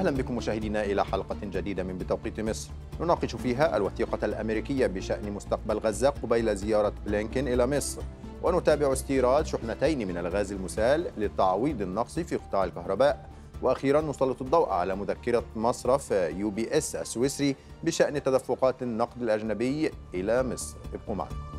أهلا بكم مشاهدينا إلى حلقة جديدة من بتوقيت مصر نناقش فيها الوثيقة الأمريكية بشأن مستقبل غزة قبيل زيارة بلينكين إلى مصر ونتابع استيراد شحنتين من الغاز المسال لتعويض النقص في قطاع الكهرباء واخيرا نسلط الضوء على مذكره مصرف يو بي اس السويسري بشان تدفقات النقد الاجنبي الى مصر ابقوا معنا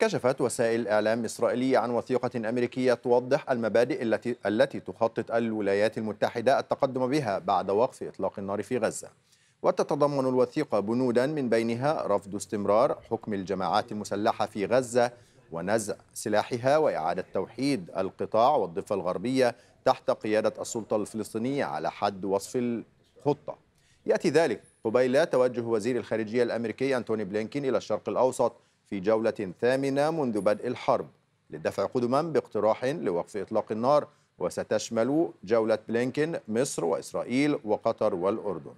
كشفت وسائل إعلام إسرائيلية عن وثيقة أمريكية توضح المبادئ التي التي تخطط الولايات المتحدة التقدم بها بعد وقف إطلاق النار في غزة وتتضمن الوثيقة بنودا من بينها رفض استمرار حكم الجماعات المسلحة في غزة ونزع سلاحها وإعادة توحيد القطاع والضفة الغربية تحت قيادة السلطة الفلسطينية على حد وصف الخطة يأتي ذلك قبيل توجه وزير الخارجية الأمريكي أنتوني بلينكين إلى الشرق الأوسط في جولة ثامنة منذ بدء الحرب للدفع قدما باقتراح لوقف إطلاق النار وستشمل جولة بلينكين مصر وإسرائيل وقطر والأردن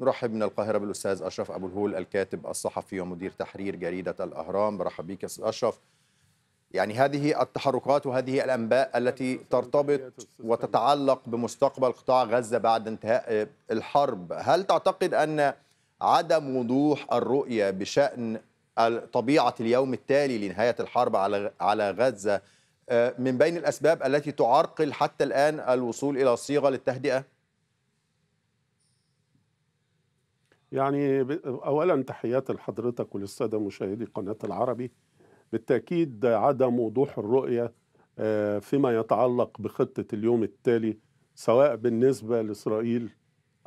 نرحب من القاهرة بالأستاذ أشرف أبو الهول الكاتب الصحفي ومدير تحرير جريدة الأهرام برحب بك أستاذ أشرف يعني هذه التحركات وهذه الأنباء التي ترتبط وتتعلق بمستقبل قطاع غزة بعد انتهاء الحرب هل تعتقد أن عدم وضوح الرؤية بشأن طبيعة اليوم التالي لنهاية الحرب على على غزة آه، من بين الأسباب التي تعرقل حتى الآن الوصول إلى صيغة للتهدئة؟ يعني أولا تحياتي لحضرتك وللسادة مشاهدي قناة العربي بالتأكيد عدم وضوح الرؤية آه، فيما يتعلق بخطة اليوم التالي سواء بالنسبة لإسرائيل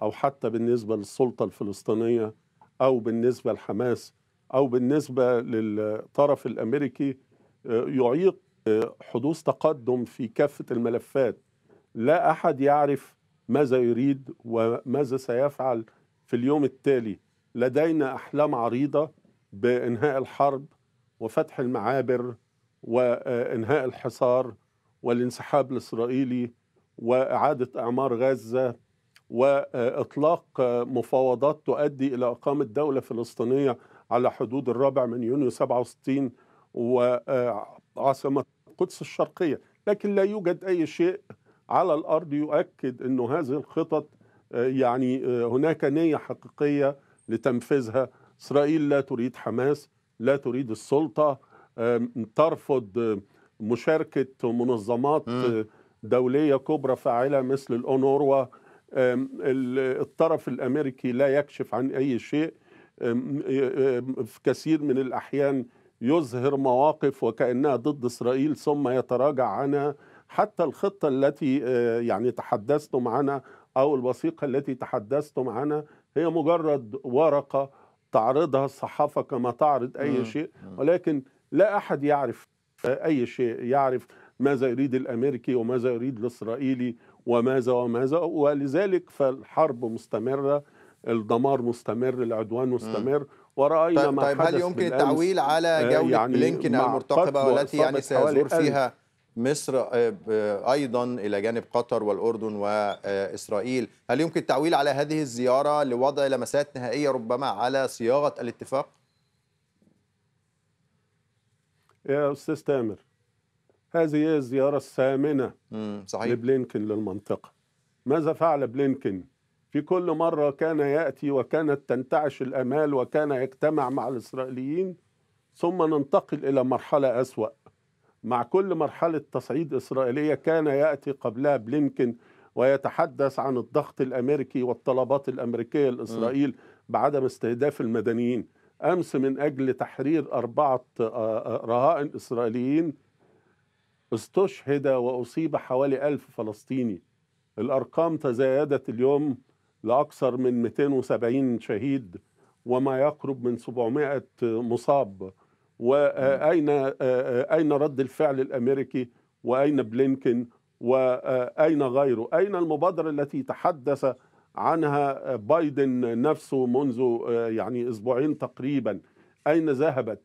أو حتى بالنسبة للسلطة الفلسطينية أو بالنسبة لحماس أو بالنسبة للطرف الأمريكي آه، يعيق آه، حدوث تقدم في كافة الملفات لا أحد يعرف ماذا يريد وماذا سيفعل في اليوم التالي لدينا أحلام عريضة بإنهاء الحرب وفتح المعابر وانهاء الحصار والانسحاب الاسرائيلي واعاده اعمار غزه واطلاق مفاوضات تؤدي الى اقامه دوله فلسطينيه على حدود الرابع من يونيو 67 وعاصمه القدس الشرقيه، لكن لا يوجد اي شيء على الارض يؤكد انه هذه الخطط يعني هناك نيه حقيقيه لتنفيذها، اسرائيل لا تريد حماس، لا تريد السلطه ترفض مشاركه منظمات آه، دوليه كبرى فاعله مثل الاونروا الطرف الامريكي لا يكشف عن اي شيء في كثير من الاحيان يظهر مواقف وكانها ضد اسرائيل ثم يتراجع عنها حتى الخطه التي آه، يعني تحدثتم عنها او الوثيقه التي تحدثتم عنها هي مجرد ورقه تعرضها الصحافة كما تعرض أي شيء ولكن لا أحد يعرف أي شيء يعرف ماذا يريد الأمريكي وماذا يريد الإسرائيلي وماذا وماذا ولذلك فالحرب مستمرة الدمار مستمر العدوان مستمر ورأينا طيب ما طيب هل يمكن التعويل على آه، جولة يعني بلينكين المرتقبة والتي يعني سيزور فيها مصر آه، ايضا الى جانب قطر والاردن واسرائيل، هل يمكن التعويل على هذه الزياره لوضع لمسات نهائيه ربما على صياغه الاتفاق؟ يا استاذ تامر هذه هي الزياره الثامنه صحيح لبلينكن للمنطقه. ماذا فعل بلينكن؟ في كل مره كان ياتي وكانت تنتعش الامال وكان يجتمع مع الاسرائيليين ثم ننتقل الى مرحله اسوأ مع كل مرحلة تصعيد إسرائيلية كان يأتي قبلها بلينكن ويتحدث عن الضغط الأمريكي والطلبات الأمريكية لإسرائيل بعدم استهداف المدنيين أمس من أجل تحرير أربعة آه، آه، رهائن إسرائيليين استشهد وأصيب حوالي ألف فلسطيني الأرقام تزايدت اليوم لأكثر من 270 شهيد وما يقرب من 700 مصاب واين اين رد الفعل الامريكي واين بلينكن واين غيره اين المبادره التي تحدث عنها بايدن نفسه منذ يعني اسبوعين تقريبا اين ذهبت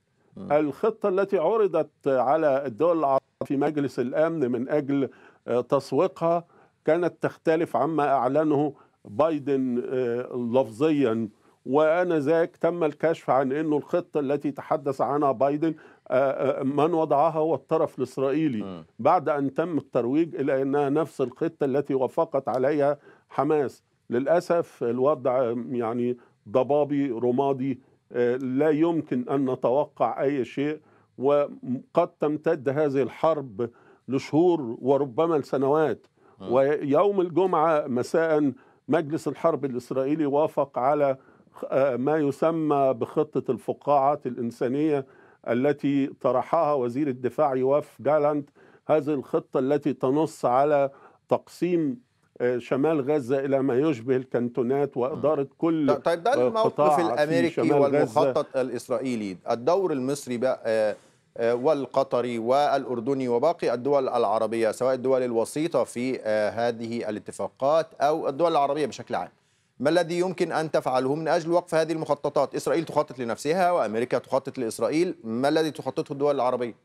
الخطه التي عرضت على الدول العربيه في مجلس الامن من اجل آه، تسويقها كانت تختلف عما اعلنه بايدن آه، لفظيا ذاك تم الكشف عن انه الخطه التي تحدث عنها بايدن آه، آه، من وضعها هو الطرف الاسرائيلي بعد ان تم الترويج الى انها نفس الخطه التي وافقت عليها حماس للاسف الوضع يعني ضبابي رمادي آه، لا يمكن ان نتوقع اي شيء وقد تمتد هذه الحرب لشهور وربما لسنوات ويوم الجمعه مساء مجلس الحرب الاسرائيلي وافق على آه، ما يسمى بخطة الفقاعات الإنسانية التي طرحها وزير الدفاع يواف جالانت هذه الخطة التي تنص على تقسيم آه، شمال غزة إلى ما يشبه الكنتونات وإدارة كل طيب, طيب، ده آه، الموقف الأمريكي والمخطط الإسرائيلي الدور المصري بقى والقطري والأردني وباقي الدول العربية سواء الدول الوسيطة في هذه الاتفاقات أو الدول العربية بشكل عام ما الذي يمكن أن تفعله من أجل وقف هذه المخططات إسرائيل تخطط لنفسها وأمريكا تخطط لإسرائيل ما الذي تخططه الدول العربية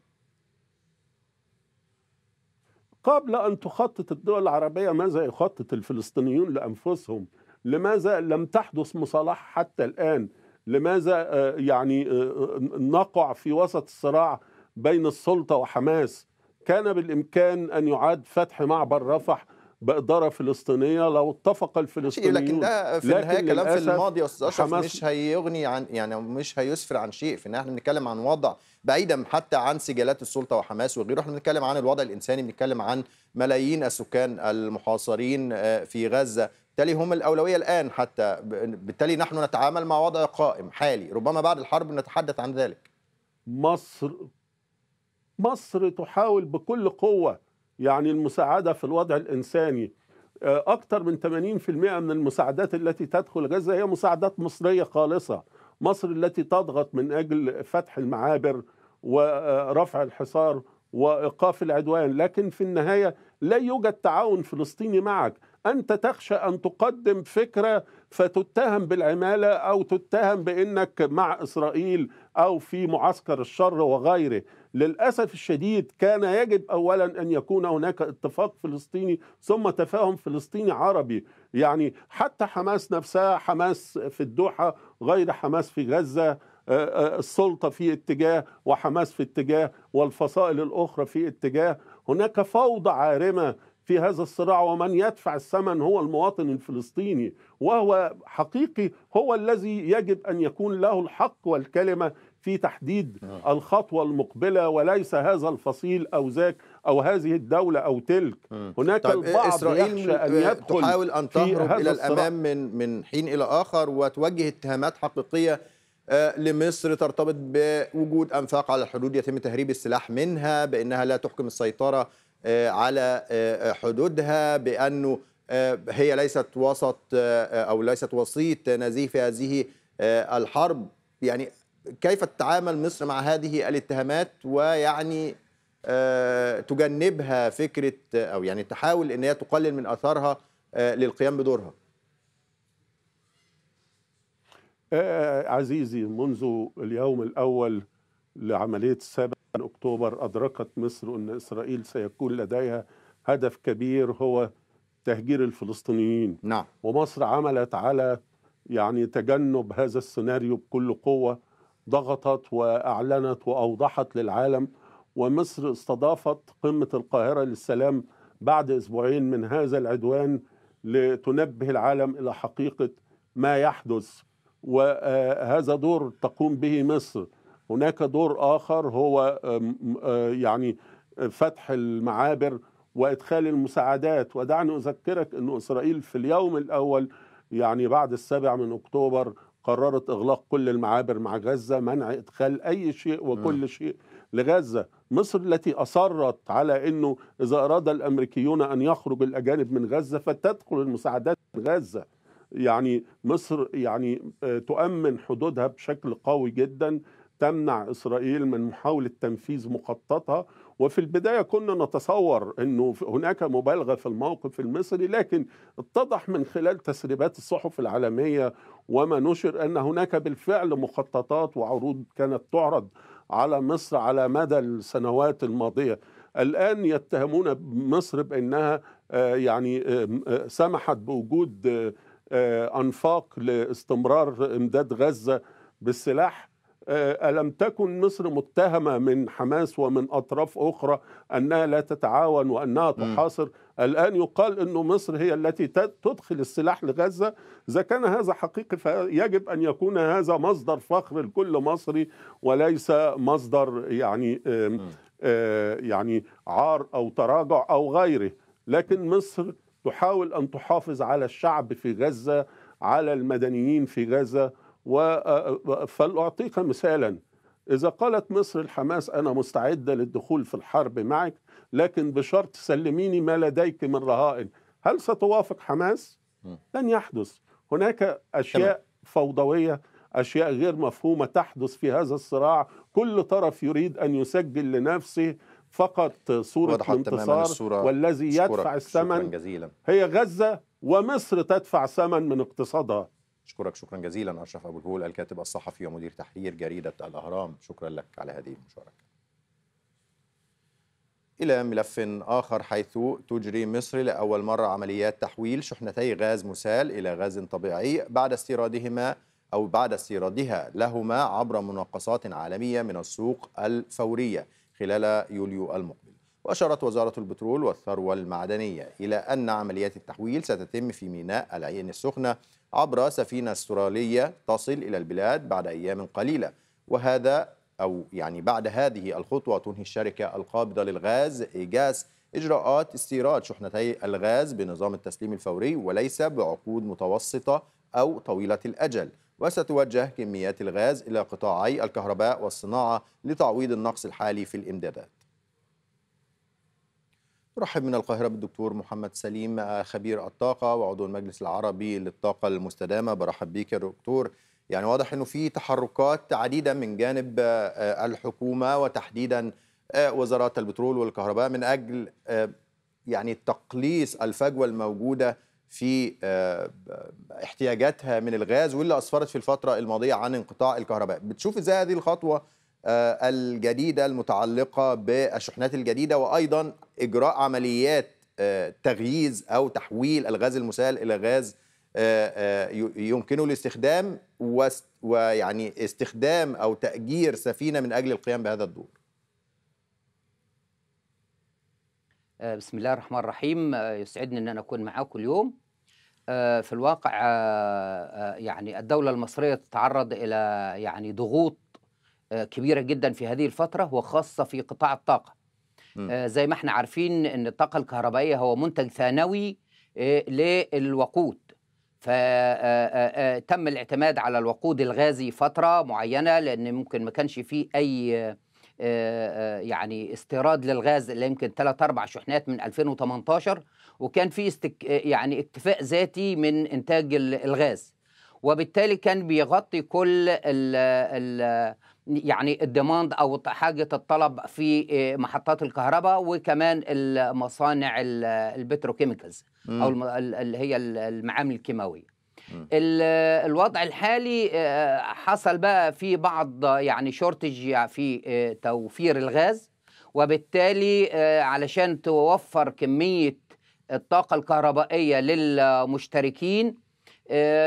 قبل أن تخطط الدول العربية ماذا يخطط الفلسطينيون لأنفسهم لماذا لم تحدث مصالحة حتى الآن لماذا آه، يعني آه، آه، نقع في وسط الصراع بين السلطة وحماس كان بالإمكان أن يعاد فتح معبر رفح باداره فلسطينيه لو اتفق الفلسطينيون لكن ده في النهايه كلام في الماضي يا استاذ اشرف مش هيغني عن يعني مش هيسفر عن شيء في ان احنا بنتكلم عن وضع بعيدا حتى عن سجالات السلطه وحماس وغيره احنا بنتكلم عن الوضع الانساني بنتكلم عن ملايين السكان المحاصرين آه، في غزه بالتالي هم الأولوية الآن حتى بالتالي نحن نتعامل مع وضع قائم حالي ربما بعد الحرب نتحدث عن ذلك مصر مصر تحاول بكل قوة يعني المساعدة في الوضع الإنساني آه، أكثر من 80% من المساعدات التي تدخل غزة هي مساعدات مصرية خالصة مصر التي تضغط من أجل فتح المعابر ورفع آه، الحصار وإيقاف العدوان لكن في النهاية لا يوجد تعاون فلسطيني معك أنت تخشى أن تقدم فكرة فتتهم بالعمالة أو تتهم بأنك مع إسرائيل أو في معسكر الشر وغيره للأسف الشديد كان يجب أولا أن يكون هناك اتفاق فلسطيني ثم تفاهم فلسطيني عربي يعني حتى حماس نفسها حماس في الدوحة غير حماس في غزة آه، آه، السلطه في اتجاه وحماس في اتجاه والفصائل الاخرى في اتجاه هناك فوضى عارمه في هذا الصراع ومن يدفع الثمن هو المواطن الفلسطيني وهو حقيقي هو الذي يجب ان يكون له الحق والكلمه في تحديد نعم. الخطوه المقبله وليس هذا الفصيل او ذاك او هذه الدوله او تلك نعم. هناك طيب إيه، البعض إسرائيل يخشى ان آه، يدخل تحاول ان تهرب الى الامام من من حين الى اخر وتوجه اتهامات حقيقيه آه، لمصر ترتبط بوجود أنفاق على الحدود يتم تهريب السلاح منها بأنها لا تحكم السيطرة آه، على آه، حدودها بأنه هي ليست وسط أو ليست وسيط نزيه في هذه الحرب يعني كيف تتعامل مصر مع هذه الاتهامات ويعني تجنبها فكرة أو يعني تحاول أن هي تقلل من اثارها للقيام بدورها آه، آه، عزيزي منذ اليوم الأول لعملية 7 من أكتوبر أدركت مصر أن إسرائيل سيكون لديها هدف كبير هو تهجير الفلسطينيين نعم. ومصر عملت على يعني تجنب هذا السيناريو بكل قوة ضغطت وأعلنت وأوضحت للعالم ومصر استضافت قمة القاهرة للسلام بعد أسبوعين من هذا العدوان لتنبه العالم إلى حقيقة ما يحدث وهذا دور تقوم به مصر هناك دور آخر هو يعني فتح المعابر وإدخال المساعدات ودعني أذكرك أن إسرائيل في اليوم الأول يعني بعد السابع من أكتوبر قررت إغلاق كل المعابر مع غزة منع إدخال أي شيء وكل نعم. شيء لغزة مصر التي أصرت على أنه إذا أراد الأمريكيون أن يخرج الأجانب من غزة فتدخل المساعدات من غزة يعني مصر يعني آه، تؤمن حدودها بشكل قوي جدا تمنع إسرائيل من محاولة تنفيذ مخططها وفي البداية كنا نتصور أنه هناك مبالغة في الموقف المصري لكن اتضح من خلال تسريبات الصحف العالمية وما نشر أن هناك بالفعل مخططات وعروض كانت تعرض على مصر على مدى السنوات الماضية الآن يتهمون مصر بأنها آه، يعني آه، سمحت بوجود آه، أنفاق لاستمرار إمداد غزة بالسلاح آه، ألم تكن مصر متهمة من حماس ومن أطراف أخرى أنها لا تتعاون وأنها تحاصر م. الآن يقال أن مصر هي التي تدخل السلاح لغزة إذا كان هذا حقيقي فيجب أن يكون هذا مصدر فخر لكل مصري وليس مصدر يعني آه، يعني عار أو تراجع أو غيره لكن مصر تحاول أن تحافظ على الشعب في غزة على المدنيين في غزة فلأعطيك مثالا إذا قالت مصر الحماس أنا مستعدة للدخول في الحرب معك لكن بشرط سلميني ما لديك من رهائن هل ستوافق حماس؟ لن يحدث هناك أشياء فوضوية أشياء غير مفهومة تحدث في هذا الصراع كل طرف يريد أن يسجل لنفسه فقط صورة الانتصار والذي يدفع الثمن هي غزة ومصر تدفع ثمن من اقتصادها أشكرك شكرا جزيلا أشرف أبو الهول الكاتب الصحفي ومدير تحرير جريدة الأهرام شكرا لك على هذه المشاركة إلى ملف آخر حيث تجري مصر لأول مرة عمليات تحويل شحنتي غاز مسال إلى غاز طبيعي بعد استيرادهما أو بعد استيرادها لهما عبر مناقصات عالمية من السوق الفورية خلال يوليو المقبل وأشارت وزارة البترول والثروة المعدنية إلى أن عمليات التحويل ستتم في ميناء العين السخنة عبر سفينة استرالية تصل إلى البلاد بعد أيام قليلة وهذا أو يعني بعد هذه الخطوة تنهي الشركة القابضة للغاز إيجاس إجراءات استيراد شحنتي الغاز بنظام التسليم الفوري وليس بعقود متوسطة أو طويلة الأجل وستوجه كميات الغاز إلى قطاعي الكهرباء والصناعة لتعويض النقص الحالي في الإمدادات رحب من القاهرة بالدكتور محمد سليم آه، خبير الطاقة وعضو المجلس العربي للطاقة المستدامة برحب بيك يا دكتور يعني واضح أنه في تحركات عديدة من جانب آه، آه، الحكومة وتحديدا وزارات البترول والكهرباء من أجل يعني تقليص الفجوة الموجودة في آه، احتياجاتها من الغاز واللي اسفرت في الفتره الماضيه عن انقطاع الكهرباء بتشوف ازاي هذه الخطوه آه، الجديده المتعلقه بالشحنات الجديده وايضا اجراء عمليات آه، تغييز او تحويل الغاز المسال الى غاز يمكنه الاستخدام ويعني استخدام او تاجير سفينه من اجل القيام بهذا الدور آه، بسم الله الرحمن الرحيم آه، يسعدني ان انا اكون معاكم اليوم آه، في الواقع يعني الدوله المصريه تتعرض الى يعني ضغوط كبيره جدا في هذه الفتره وخاصه في قطاع الطاقه م. زي ما احنا عارفين ان الطاقه الكهربائيه هو منتج ثانوي للوقود فتم الاعتماد على الوقود الغازي فتره معينه لان ممكن ما كانش فيه اي آه، آه، يعني استيراد للغاز اللي يمكن 3 4 شحنات من 2018 وكان في استك يعني اكتفاء ذاتي من انتاج الغاز وبالتالي كان بيغطي كل ال ال يعني الديماند او حاجه الطلب في آه، محطات الكهرباء وكمان المصانع البتروكيميكالز او اللي هي المعامل الكيماويه الوضع الحالي آه، حصل بقى في بعض يعني شورتج يعني في آه، توفير الغاز وبالتالي آه، علشان توفر كمية الطاقة الكهربائية للمشتركين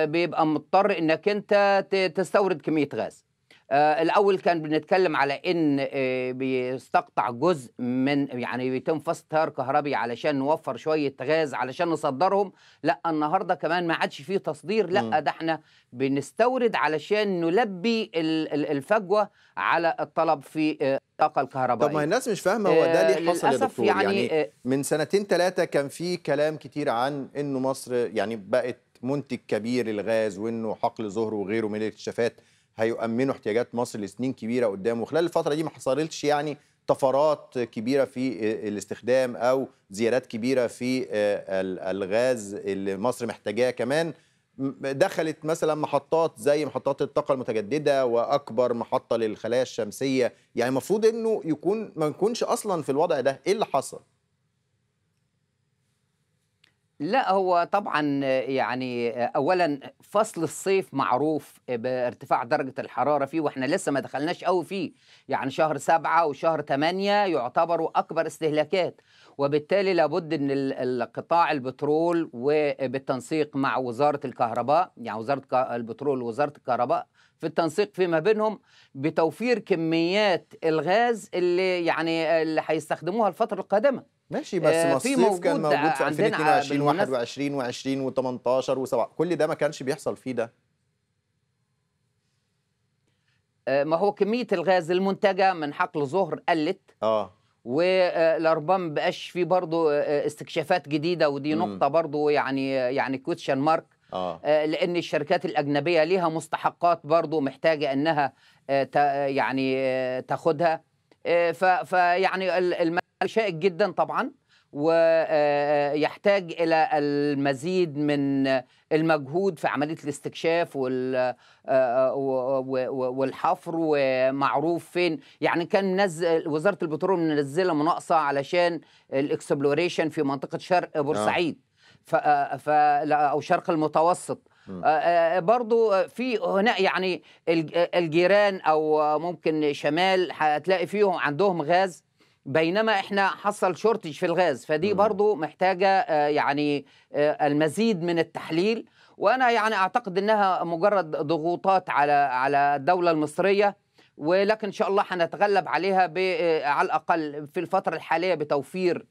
بيبقى مضطر انك انت تستورد كمية غاز آه، الاول كان بنتكلم على ان آه، بيستقطع جزء من يعني بيتم فصل تيار كهربي علشان نوفر شويه غاز علشان نصدرهم لا النهارده كمان ما عادش فيه تصدير لا ده احنا بنستورد علشان نلبي الفجوه على الطلب في آه، الطاقه الكهربائيه طب ما الناس مش فاهمه هو ده ليه حصل يا دكتور يعني, يعني من سنتين ثلاثه كان في كلام كتير عن انه مصر يعني بقت منتج كبير للغاز وانه حقل زهر وغيره من الاكتشافات هيؤمنوا احتياجات مصر لسنين كبيره قدام وخلال الفتره دي ما حصلتش يعني طفرات كبيره في الاستخدام او زيادات كبيره في آه، الغاز اللي مصر محتاجاه كمان دخلت مثلا محطات زي محطات الطاقه المتجدده واكبر محطه للخلايا الشمسيه يعني المفروض انه يكون ما نكونش اصلا في الوضع ده ايه اللي حصل لا هو طبعا يعني اولا فصل الصيف معروف بارتفاع درجه الحراره فيه واحنا لسه ما دخلناش قوي فيه يعني شهر سبعة وشهر ثمانية يعتبروا اكبر استهلاكات وبالتالي لابد ان القطاع البترول وبالتنسيق مع وزاره الكهرباء يعني وزاره البترول ووزاره الكهرباء في التنسيق فيما بينهم بتوفير كميات الغاز اللي يعني اللي هيستخدموها الفتره القادمه ماشي بس آه مصيف موجود كان موجود في 2022 و21 و18 و7 كل ده ما كانش بيحصل فيه ده آه، ما هو كميه الغاز المنتجه من حقل ظهر قلت اه ولربما بقاش في برضه آه، آه، استكشافات جديده ودي نقطه برضه يعني يعني كويتشن مارك آه. آه. لان الشركات الاجنبيه ليها مستحقات برضه محتاجه انها يعني تاخدها فيعني المجال شائك جدا طبعا ويحتاج آه، الى المزيد من المجهود في عمليه الاستكشاف آه، آه، والحفر ومعروف فين يعني كان منزل وزاره البترول منزله مناقصه علشان الاكسبلوريشن في منطقه شرق بورسعيد او شرق المتوسط برضو في هنا يعني الجيران او ممكن شمال هتلاقي فيهم عندهم غاز بينما احنا حصل شورتج في الغاز فدي برضو محتاجه آه، يعني آه، المزيد من التحليل وانا يعني اعتقد انها مجرد ضغوطات على على الدوله المصريه ولكن ان شاء الله هنتغلب عليها آه، على الاقل في الفتره الحاليه بتوفير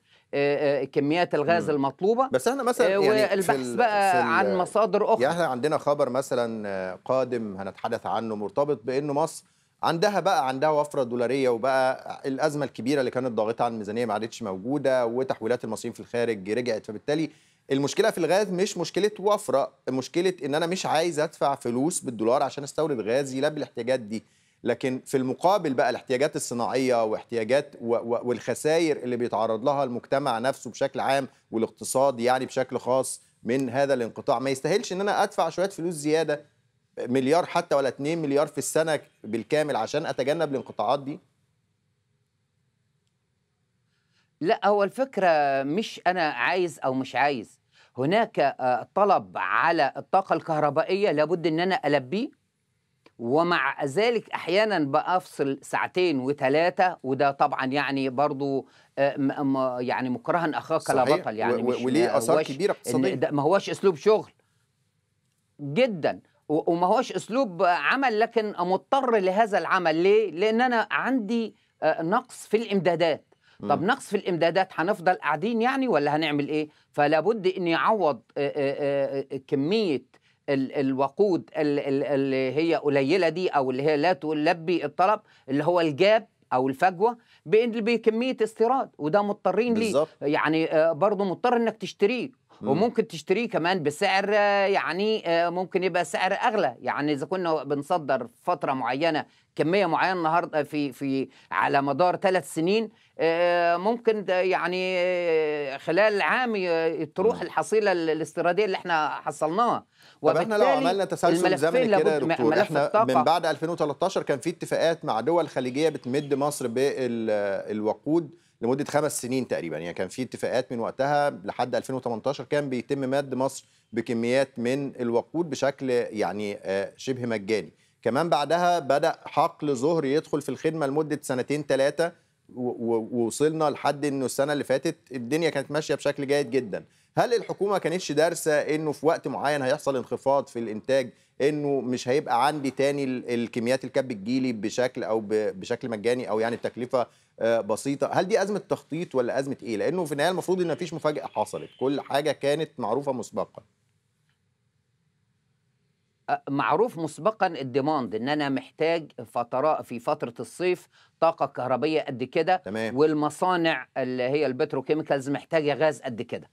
كميات الغاز مم. المطلوبه بس احنا مثلا يعني والبحث بقى عن مصادر يعني اخرى يعني احنا عندنا خبر مثلا قادم هنتحدث عنه مرتبط بانه مصر عندها بقى عندها وفره دولاريه وبقى الازمه الكبيره اللي كانت ضاغطه على الميزانيه ما عادتش موجوده وتحويلات المصريين في الخارج رجعت فبالتالي المشكله في الغاز مش مشكله وفره مشكله ان انا مش عايز ادفع فلوس بالدولار عشان استورد غاز يلبي الاحتياجات دي لكن في المقابل بقى الاحتياجات الصناعيه واحتياجات و و والخسائر اللي بيتعرض لها المجتمع نفسه بشكل عام والاقتصاد يعني بشكل خاص من هذا الانقطاع ما يستاهلش ان انا ادفع شويه فلوس زياده مليار حتى ولا 2 مليار في السنه بالكامل عشان اتجنب الانقطاعات دي لا هو الفكره مش انا عايز او مش عايز هناك آه، طلب على الطاقه الكهربائيه لابد ان انا البيه ومع ذلك احيانا بافصل ساعتين وثلاثه وده طبعا يعني برضو آه، يعني مكرها اخاك لا بطل يعني وليه اثار كبيره اقتصاديه ما هواش اسلوب شغل جدا وما هوش اسلوب عمل لكن مضطر لهذا العمل ليه لان انا عندي آه، نقص في الامدادات طب نقص في الامدادات هنفضل قاعدين يعني ولا هنعمل ايه فلا بد اني اعوض آه، آه، كميه الوقود اللي هي قليله دي او اللي هي لا تلبي الطلب اللي هو الجاب او الفجوه بكميه استيراد وده مضطرين ليه يعني برضه مضطر انك تشتريه امم. وممكن تشتريه كمان بسعر يعني آه، ممكن يبقى سعر اغلى يعني اذا كنا بنصدر فتره معينه كميه معينه النهارده في في على مدار ثلاث سنين آه، ممكن يعني آه، خلال عام تروح امم. الحصيله الاستيراديه اللي احنا حصلناها طب احنا لو عملنا تسلسل زمني كده يا دكتور احنا الطاقة. من بعد 2013 كان في اتفاقات مع دول خليجيه بتمد مصر بالوقود لمده خمس سنين تقريبا يعني كان في اتفاقات من وقتها لحد 2018 كان بيتم مد مصر بكميات من الوقود بشكل يعني آه، شبه مجاني كمان بعدها بدا حقل ظهر يدخل في الخدمه لمده سنتين ثلاثه ووصلنا لحد انه السنه اللي فاتت الدنيا كانت ماشيه بشكل جيد جدا هل الحكومه كانتش دارسه انه في وقت معين هيحصل انخفاض في الانتاج انه مش هيبقى عندي تاني الكميات الكب الجيلي بشكل او بشكل مجاني او يعني بتكلفه آه، بسيطه هل دي ازمه تخطيط ولا ازمه ايه لانه في النهايه المفروض ان مفيش مفاجاه حصلت كل حاجه كانت معروفه مسبقا معروف مسبقا الديماند ان انا محتاج فتره في فتره الصيف طاقه كهربيه قد كده والمصانع اللي هي البتروكيميكالز محتاجه غاز قد كده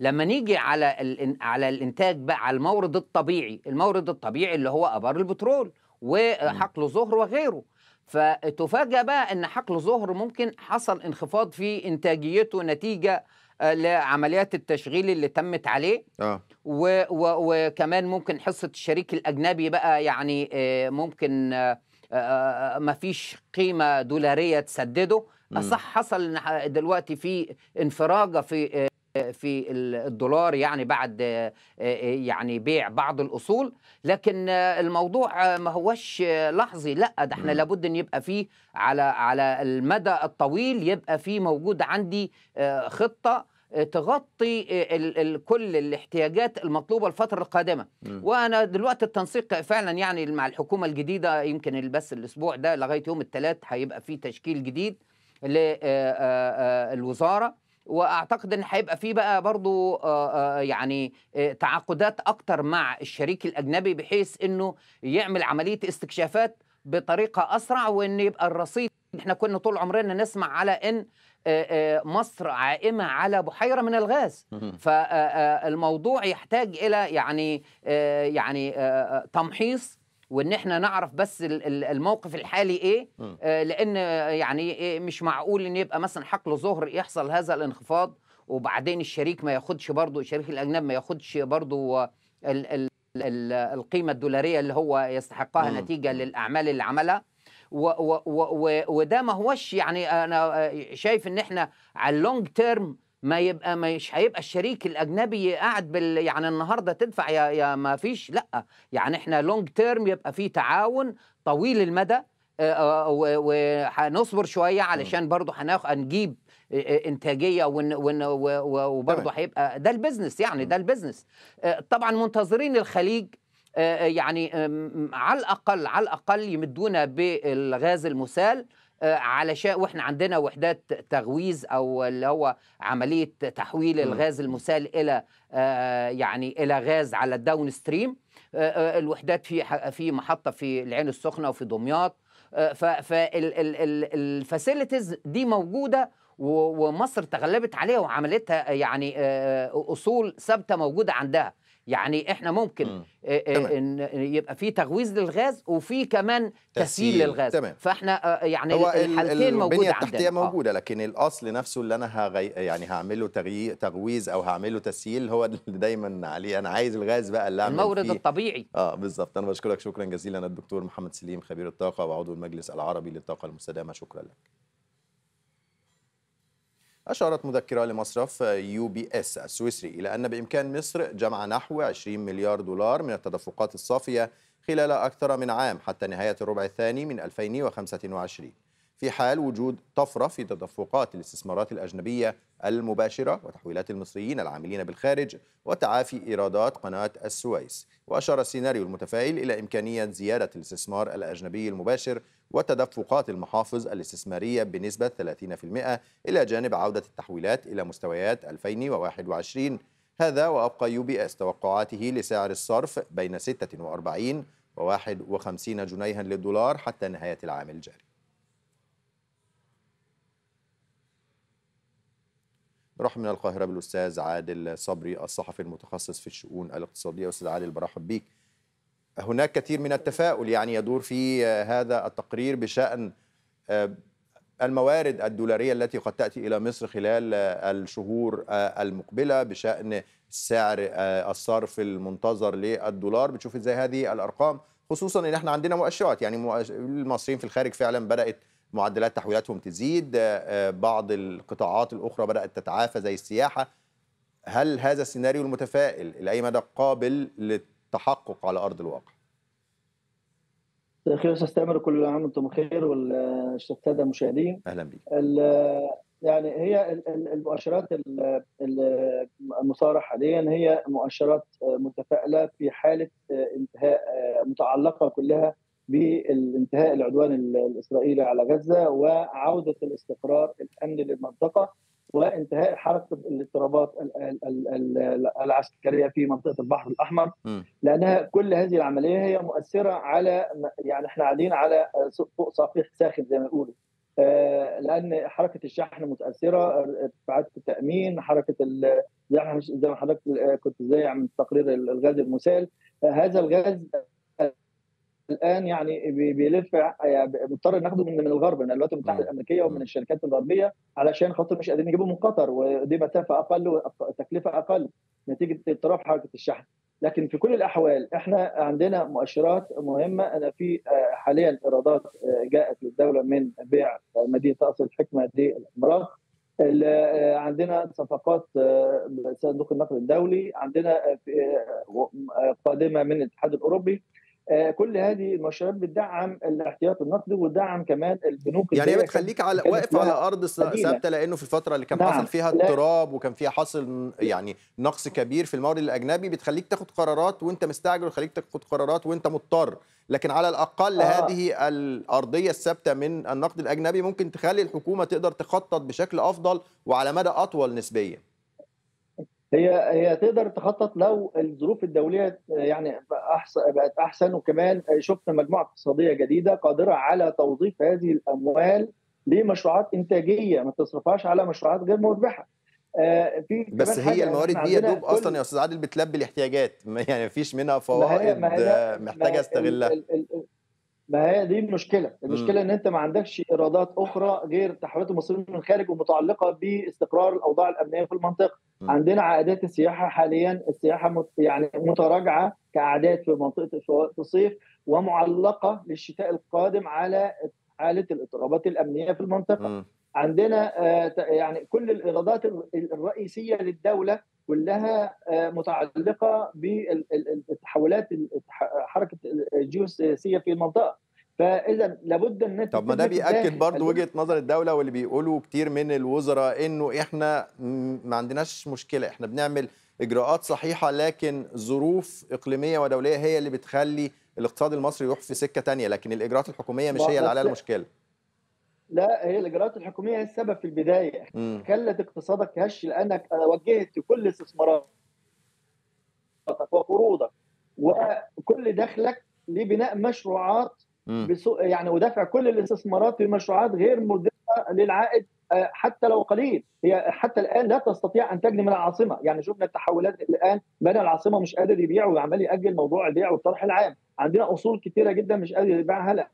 لما نيجي على على الانتاج بقى على المورد الطبيعي المورد الطبيعي اللي هو ابار البترول وحقل ظهر وغيره فتفاجأ بقى ان حقل ظهر ممكن حصل انخفاض في انتاجيته نتيجه آه، لعمليات التشغيل اللي تمت عليه آه. و و وكمان ممكن حصه الشريك الاجنبي بقى يعني آه، ممكن آه، ما فيش قيمه دولاريه تسدده صح حصل دلوقتي في انفراجه في في الدولار يعني بعد آه، آه، يعني بيع بعض الاصول لكن آه، الموضوع ما هوش لحظي لا ده احنا لابد ان يبقى فيه على على المدى الطويل يبقى فيه موجود عندي خطه تغطي كل الاحتياجات المطلوبه الفتره القادمه م. وانا دلوقتي التنسيق فعلا يعني مع الحكومه الجديده يمكن بس الاسبوع ده لغايه يوم الثلاث هيبقى في تشكيل جديد للوزاره واعتقد ان هيبقى في بقى برضو آه، آه، يعني آه، تعاقدات اكتر مع الشريك الاجنبي بحيث انه يعمل عمليه استكشافات بطريقه اسرع وان يبقى الرصيد احنا كنا طول عمرنا نسمع على ان مصر عائمة على بحيرة من الغاز فالموضوع يحتاج إلى يعني يعني تمحيص وان احنا نعرف بس الموقف الحالي ايه آه، لان يعني إيه، مش معقول ان يبقى مثلا حقل ظهر يحصل هذا الانخفاض وبعدين الشريك ما ياخدش برضه الشريك الاجنبي ما ياخدش برضه القيمه الدولاريه اللي هو يستحقها مم. نتيجه للاعمال اللي عملها وده ما هوش يعني انا آه، شايف ان احنا على اللونج تيرم ما يبقى مش هيبقى الشريك الاجنبي قاعد بال يعني النهارده تدفع يا يا ما فيش لا يعني احنا لونج تيرم يبقى في تعاون طويل المدى آه، آه، وهنصبر شويه علشان برضه هناخد نجيب آه، انتاجيه وبرضه هيبقى ده البزنس يعني ده البزنس طبعا منتظرين الخليج يعني على الاقل على الاقل يمدونا بالغاز المسال آه، علشان واحنا عندنا وحدات تغويز او اللي هو عمليه تحويل الغاز المسال الى آه، يعني الى غاز على الداون آه، ستريم الوحدات في في محطه في العين السخنه وفي دمياط فالفاسيلتيز دي موجوده ومصر تغلبت عليها وعملتها يعني اصول ثابته موجوده عندها يعني احنا ممكن آه، آه، إن يبقى في تغويز للغاز وفي كمان تسهيل للغاز تمام. فاحنا آه، يعني الحالتين موجوده البنيه التحتيه موجوده لكن الاصل نفسه اللي انا هغي... يعني هعمله تغي... تغويز او هعمله تسهيل هو اللي دايما عليه انا عايز الغاز بقى اللي اعمل المورد فيه. الطبيعي اه بالظبط انا بشكرك شكرا جزيلا الدكتور محمد سليم خبير الطاقه وعضو المجلس العربي للطاقه المستدامه شكرا لك أشارت مذكرة لمصرف يو بي اس السويسري إلى أن بإمكان مصر جمع نحو 20 مليار دولار من التدفقات الصافية خلال أكثر من عام حتى نهاية الربع الثاني من 2025 في حال وجود طفرة في تدفقات الاستثمارات الأجنبية المباشرة وتحويلات المصريين العاملين بالخارج وتعافي إيرادات قناة السويس وأشار السيناريو المتفائل إلى إمكانية زيادة الاستثمار الأجنبي المباشر وتدفقات المحافظ الاستثمارية بنسبة 30% إلى جانب عودة التحويلات إلى مستويات 2021 هذا وأبقى يو بي اس توقعاته لسعر الصرف بين 46 و 51 جنيها للدولار حتى نهاية العام الجاري رحب من القاهره بالاستاذ عادل صبري الصحفي المتخصص في الشؤون الاقتصاديه استاذ عادل برحب بك هناك كثير من التفاؤل يعني يدور في هذا التقرير بشان آه، الموارد الدولاريه التي قد تاتي الى مصر خلال آه، الشهور آه، المقبله بشان سعر الصرف المنتظر للدولار بتشوف ازاي هذه الارقام خصوصا ان احنا عندنا مؤشرات يعني المصريين في الخارج فعلا بدات معدلات تحويلاتهم تزيد آه، آه، بعض القطاعات الأخرى بدأت تتعافى زي السياحة هل هذا السيناريو المتفائل إلى أي مدى قابل للتحقق على أرض الواقع؟ مساء الخير استاذ تامر كل عام وانتم بخير والساده المشاهدين اهلا بك يعني هي المؤشرات المصارحة حاليا هي مؤشرات متفائله في حاله آه، انتهاء متعلقه كلها بالانتهاء العدوان الاسرائيلي على غزه وعوده الاستقرار الامني للمنطقه وانتهاء حركه الاضطرابات العسكريه في منطقه البحر الاحمر لانها كل هذه العمليه هي مؤثره على يعني احنا قاعدين على فوق صفيح ساخن زي ما يقولوا آه، لان حركه الشحن متاثره ارتفاعات التامين حركه زي ما حضرتك كنت زي من تقرير الغاز المسال آه، هذا الغاز الان يعني بيلف آه، يعني مضطر ناخده من من الغرب من الولايات المتحده الامريكيه ومن الشركات الغربيه علشان خاطر مش قادرين نجيبه من قطر ودي مسافه اقل وتكلفه اقل نتيجه اضطراب حركه الشحن لكن في كل الاحوال احنا عندنا مؤشرات مهمه انا في آه، حاليا ايرادات آه، جاءت للدوله من بيع مدينه راس الحكمه دي الامراض عندنا صفقات صندوق النقد الدولي عندنا قادمه من الاتحاد الاوروبي آه، كل هذه المؤشرات بتدعم الاحتياط النقدي وتدعم كمان البنوك يعني بتخليك على واقف على ارض ثابته لانه في الفتره اللي كان نعم. حصل فيها اضطراب وكان فيها حصل يعني نقص كبير في المورد الاجنبي بتخليك تاخد قرارات وانت مستعجل وتخليك تاخد قرارات وانت مضطر لكن على الاقل آه. هذه الارضيه الثابته من النقد الاجنبي ممكن تخلي الحكومه تقدر تخطط بشكل افضل وعلى مدى اطول نسبيا هي هي تقدر تخطط لو الظروف الدوليه آه، يعني احسن بقت احسن وكمان شفنا مجموعه اقتصاديه جديده قادره على توظيف هذه الاموال لمشروعات انتاجيه ما تصرفهاش على مشروعات غير مربحه آه، في بس هي الموارد دي يا دوب اصلا يا استاذ عادل بتلبي الاحتياجات يعني مفيش منها فوائد آه، محتاجه استغلها ما هي دي المشكله المشكله ان انت ما عندكش ايرادات اخرى غير تحويلات المصريين من الخارج ومتعلقه باستقرار الاوضاع الامنيه في المنطقه م. عندنا عائدات السياحه حاليا السياحه مت يعني متراجعه كاعداد في منطقه في الصيف ومعلقه للشتاء القادم على حاله الاضطرابات الامنيه في المنطقه م. عندنا آه، يعني كل الايرادات الرئيسيه للدوله كلها آه، متعلقه بالتحولات حركه الجيوسياسيه في المنطقه فاذا لابد ان طب ما ده بياكد برضه وجهه نظر الدوله واللي بيقولوا كتير من الوزراء انه احنا ما عندناش مشكله احنا بنعمل اجراءات صحيحه لكن ظروف اقليميه ودوليه هي اللي بتخلي الاقتصاد المصري يروح في سكه تانية لكن الاجراءات الحكوميه مش هي اللي عليها المشكله لا هي الاجراءات الحكوميه هي السبب في البدايه مم. خلت اقتصادك هش لانك وجهت كل استثماراتك وقروضك وكل دخلك لبناء مشروعات بسو... يعني ودفع كل الاستثمارات في مشروعات غير مدره للعائد آه، حتى لو قليل هي حتى الان لا تستطيع ان تجني من العاصمه يعني شفنا التحولات الان بنى العاصمه مش قادر يبيع وعمال ياجل موضوع البيع والطرح العام عندنا اصول كثيره جدا مش قادر يبيعها لا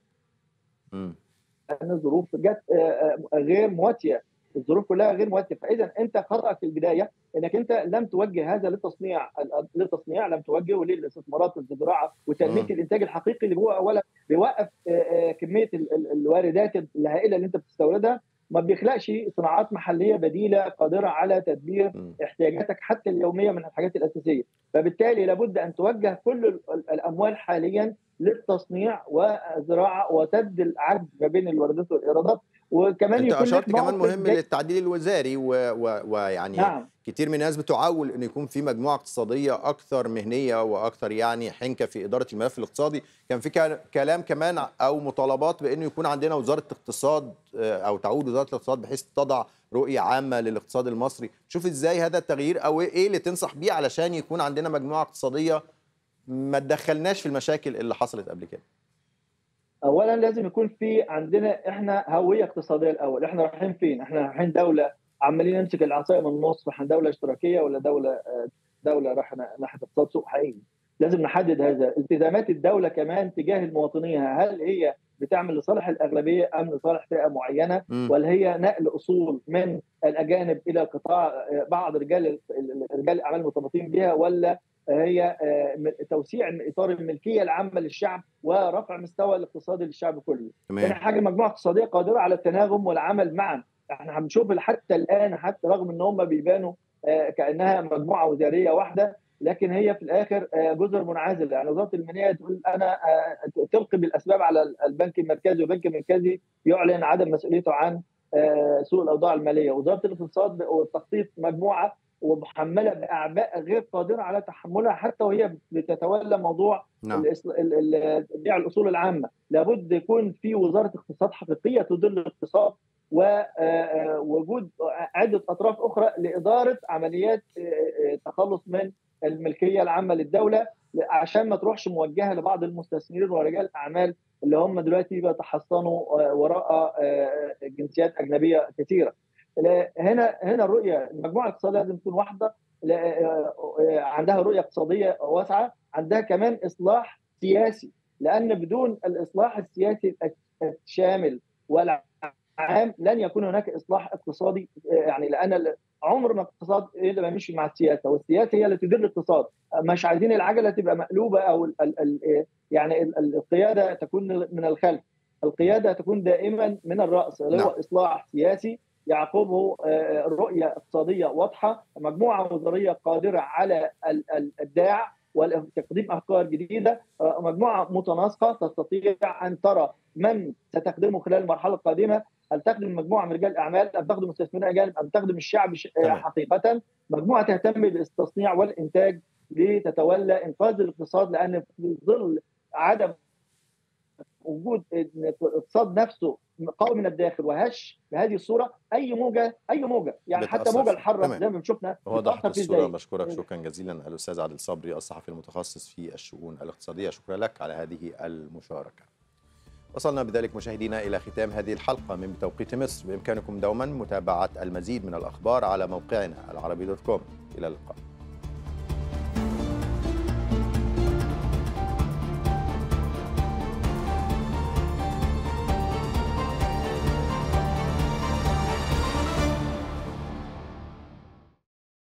لان الظروف جت آه، آه، غير مواتيه الظروف كلها غير مواتيه فاذا انت خطاك في البدايه انك انت لم توجه هذا للتصنيع للتصنيع لم توجهه للاستثمارات في الزراعه وتنميه الانتاج الحقيقي اللي هو اولا بيوقف آه، كميه الواردات الهائله اللي انت بتستوردها ما بيخلقش صناعات محليه بديله قادره على تدبير احتياجاتك حتى اليوميه من الحاجات الاساسيه فبالتالي لابد ان توجه كل الاموال حاليا للتصنيع والزراعه وسد العجز ما بين الواردات والايرادات وكمان انت اشرت كمان مهم للتعديل الوزاري ويعني نعم. كتير من الناس بتعول ان يكون في مجموعه اقتصاديه اكثر مهنيه واكثر يعني حنكه في اداره الملف الاقتصادي كان في كلام كمان او مطالبات بانه يكون عندنا وزاره اقتصاد آه، او تعود وزاره الاقتصاد بحيث تضع رؤيه عامه للاقتصاد المصري شوف ازاي هذا التغيير او ايه اللي تنصح بيه علشان يكون عندنا مجموعه اقتصاديه ما تدخلناش في المشاكل اللي حصلت قبل كده اولا لازم يكون في عندنا احنا هويه اقتصاديه الاول احنا رايحين فين احنا رايحين دوله عمالين نمسك العصايه من النص احنا دوله اشتراكيه ولا دوله آه، دوله رايحه ناحيه اقتصاد سوق حقيقي لازم نحدد هذا التزامات الدوله كمان تجاه المواطنيها هل هي بتعمل لصالح الاغلبيه ام لصالح فئه معينه ولا هي نقل اصول من الاجانب الى قطاع آه، بعض رجال رجال الاعمال المرتبطين بها ولا هي آه، توسيع اطار الملكيه العامه للشعب ورفع مستوى الاقتصادي للشعب كله. تمام. يعني حاجه مجموعه اقتصاديه قادره على التناغم والعمل معا، احنا هنشوف حتى الان حتى رغم ان هم بيبانوا آه، كانها مجموعه وزاريه واحده لكن هي في الاخر آه، جزر منعزله، يعني وزاره الماليه تقول انا تلقي بالاسباب على البنك المركزي والبنك المركزي يعلن عدم مسؤوليته عن سوء الاوضاع الماليه وزاره الاقتصاد والتخطيط مجموعه ومحمله باعباء غير قادره على تحملها حتى وهي بتتولى موضوع نعم. بيع الاصول العامه، لابد يكون في وزاره اقتصاد حقيقيه تدير الاقتصاد ووجود آه، عده اطراف اخرى لاداره عمليات التخلص آه، آه، من الملكيه العامه للدوله عشان ما تروحش موجهه لبعض المستثمرين ورجال الاعمال اللي هم دلوقتي بيتحصنوا وراء جنسيات اجنبيه كثيره. هنا هنا الرؤيه المجموعه الاقتصاديه لازم تكون واحده آه، آه، عندها رؤيه اقتصاديه واسعه عندها كمان اصلاح سياسي لان بدون الاصلاح السياسي الشامل والعام لن يكون هناك اصلاح اقتصادي آه، يعني لان عمر ما الاقتصاد الا ما يمشي مع السياسه والسياسه هي اللي تدير الاقتصاد مش عايزين العجله تبقى مقلوبه او الـ الـ يعني القياده تكون من الخلف القياده تكون دائما من الراس اللي هو نعم. اصلاح سياسي يعقبه آه، آه، رؤيه اقتصاديه واضحه مجموعه وزاريه قادره على الابداع وتقديم افكار جديده آه، مجموعه متناسقه تستطيع ان ترى من ستخدمه خلال المرحله القادمه هل تخدم مجموعه من رجال الاعمال ام تخدم مستثمرين اجانب ام تخدم الشعب حقيقه مجموعه تهتم بالتصنيع والانتاج لتتولى انقاذ الاقتصاد لان في ظل عدم وجود اقتصاد نفسه قوي من الداخل وهش بهذه الصوره اي موجه اي موجه يعني حتى موجه الحاره زي ما شفنا واضح الصوره بشكرك شكرا جزيلا الاستاذ عادل صبري الصحفي المتخصص في الشؤون الاقتصاديه شكرا لك على هذه المشاركه وصلنا بذلك مشاهدينا الى ختام هذه الحلقه من بتوقيت مصر بامكانكم دوما متابعه المزيد من الاخبار على موقعنا العربي دوت كوم الى اللقاء